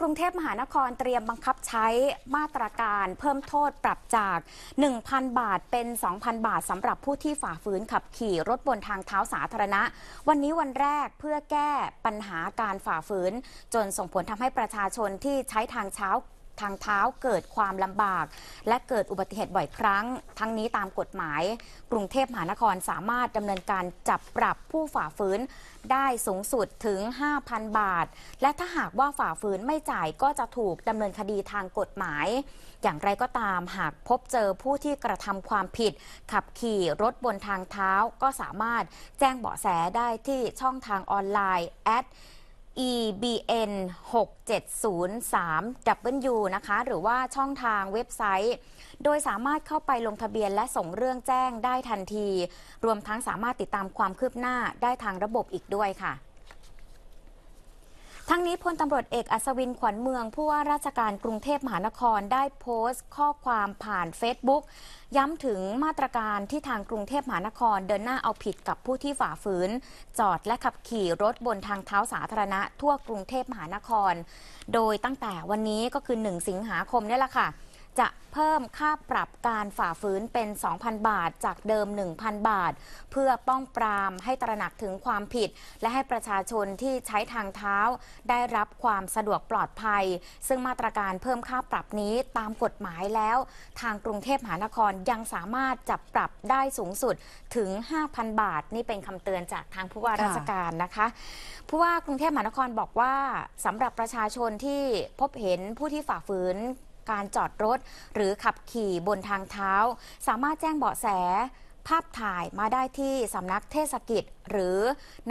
กรุงเทพมหานครเตรียมบังคับใช้มาตรการเพิ่มโทษปรับจาก 1,000 บาทเป็น 2,000 บาทสำหรับผู้ที่ฝ่าฝืนขับขี่ รถบนทางเท้าสาธารณะ วันนี้วันแรกเพื่อแก้ปัญหาการฝ่าฝืนจนส่งผลทำให้ประชาชนที่ใช้ทางเช้าทางเท้าเกิดความลำบากและเกิดอุบัติเหตุบ่อยครั้ง ทั้งนี้ตามกฎหมาย กรุงเทพมหานครสามารถดำเนินการจับปรับผู้ฝ่าฝืนได้สูงสุดถึง 5,000 บาท และถ้าหากว่าฝ่าฝืนไม่จ่ายก็จะถูกดำเนินคดีทางกฎหมาย อย่างไรก็ตามหากพบเจอผู้ที่กระทำความผิด ขับขี่รถบนทางเท้าก็สามารถแจ้งเบาะแสได้ที่ช่องทางออนไลน์ EBN 670 3W นะคะ หรือว่าช่องทางเว็บไซต์ โดยสามารถเข้าไปลงทะเบียนและส่งเรื่องแจ้งได้ทันที รวมทั้งสามารถติดตามความคืบหน้าได้ทางระบบอีกด้วยค่ะทั้งนี้พลตำรวจเอกอัศวินขวัญเมือง ผู้ว่าราชการกรุงเทพมหานครได้โพสต์ข้อความผ่านเฟซบุ๊ก ย้ำถึงมาตรการที่ทางกรุงเทพมหานครเดินหน้าเอาผิดกับผู้ที่ฝ่าฝืน จอดและขับขี่รถบนทางเท้าสาธารณะทั่วกรุงเทพมหานคร โดยตั้งแต่วันนี้ก็คือ1สิงหาคมนี่แหละค่ะจะเพิ่มค่าปรับการฝ่าฝืนเป็น 2,000 บาทจากเดิม 1,000 บาท เพื่อป้องปรามให้ตระหนักถึงความผิด และให้ประชาชนที่ใช้ทางเท้าได้รับความสะดวกปลอดภัย ซึ่งมาตรการเพิ่มค่าปรับนี้ตามกฎหมายแล้ว ทางกรุงเทพมหานครยังสามารถจับปรับได้สูงสุดถึง 5,000 บาท นี่เป็นคำเตือนจากทางผู้ว่าราชการนะคะผู้ว่ากรุงเทพมหานครบอกว่าสำหรับประชาชนที่พบเห็นผู้ที่ฝ่าฝืนการจอดรถหรือขับขี่บนทางเท้า สามารถแจ้งเบาะแส ภาพถ่ายมาได้ที่สำนักเทศกิจ หรือ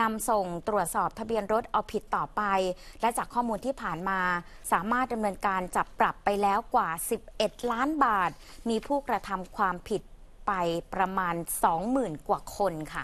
นำส่งตรวจสอบทะเบียนรถเอาผิดต่อไป และจากข้อมูลที่ผ่านมา สามารถดำเนินการจับปรับไปแล้วกว่า 11 ล้านบาท มีผู้กระทำความผิดไปประมาณ 20,000 กว่าคนค่ะ